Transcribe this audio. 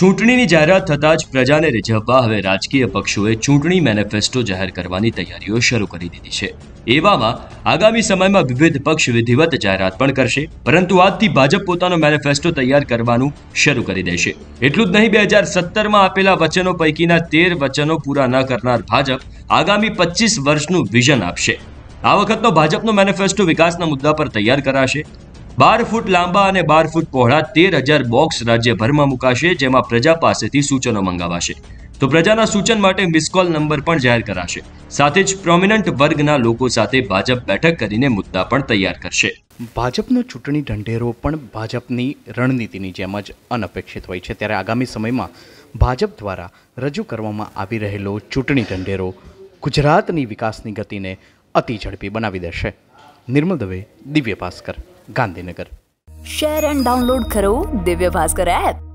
ચૂંટણીની જાહેરાત થતાં જ પ્રજાને રીઝવવા હવે રાજકીય પક્ષોએ ચૂંટણી મેનિફેસ્ટો જાહેર કરવાની તૈયારીઓ શરૂ કરી દીધી છે એવામાં આગામી સમયમાં વિવિધ પક્ષ વિધિવત જાહેરાત પણ કરશે પરંતુ આજથી ભાજપ પોતાનો મેનિફેસ્ટો તૈયાર કરવાનું શરૂ કરી દેશે એટલું જ નહીં બે હજાર સત્તરમાં આપેલા વચનો પૈકીના તેર વચનો પૂરા ન કરનાર ભાજપ આગામી પચીસ વર્ષનું વિઝન આપશે આ વખતનો ભાજપનો મેનિફેસ્ટો વિકાસના મુદ્દા પર તૈયાર કરાશે બાર ફૂટ લાંબા અને બાર ફૂટ પહોળા તેર હજાર બોક્સ રાજ્યભરમાં મુકાશે જેમાં પ્રજા પાસેથી સૂચનો મંગાવાશે તો પ્રજાના સૂચન માટે મિસકોલ નંબર પણ જાહેર કરાશે સાથે જ પ્રોમિનન્ટ વર્ગના લોકો સાથે ભાજપ બેઠક કરીને મુદ્દા પણ તૈયાર કરશે ભાજપનો ચૂંટણી ઢંઢેરો પણ ભાજપની રણનીતિની જેમ જ અનપેક્ષિત હોય છે ત્યારે આગામી સમયમાં ભાજપ દ્વારા રજૂ કરવામાં આવી રહેલો ચૂંટણી ઢંઢેરો ગુજરાતની વિકાસની ગતિને અતિ ઝડપી બનાવી દેશે Nirmal Dave Divya Bhaskar Gandhinagar share and download કરો દિવ્ય ભાસ્કર એપ